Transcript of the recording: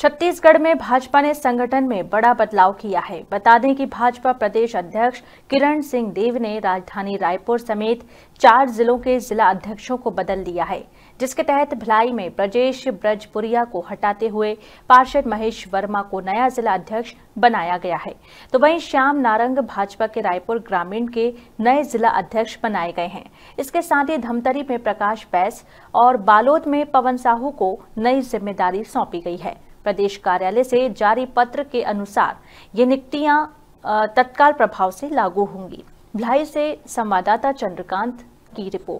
छत्तीसगढ़ में भाजपा ने संगठन में बड़ा बदलाव किया है बता दें कि भाजपा प्रदेश अध्यक्ष किरण सिंह देव ने राजधानी रायपुर समेत चार जिलों के जिला अध्यक्षों को बदल दिया है जिसके तहत भिलाई में ब्रजेश ब्रजपुरिया को हटाते हुए पार्षद महेश वर्मा को नया जिला अध्यक्ष बनाया गया है तो वहीं श्याम नारंग भाजपा के रायपुर ग्रामीण के नए जिला अध्यक्ष बनाए गए हैं इसके साथ ही धमतरी में प्रकाश बैस और बालोद में पवन साहू को नई जिम्मेदारी सौंपी गई है प्रदेश कार्यालय से जारी पत्र के अनुसार ये नियुक्तियां तत्काल प्रभाव से लागू होंगी भिलाई से संवाददाता चंद्रकांत की रिपोर्ट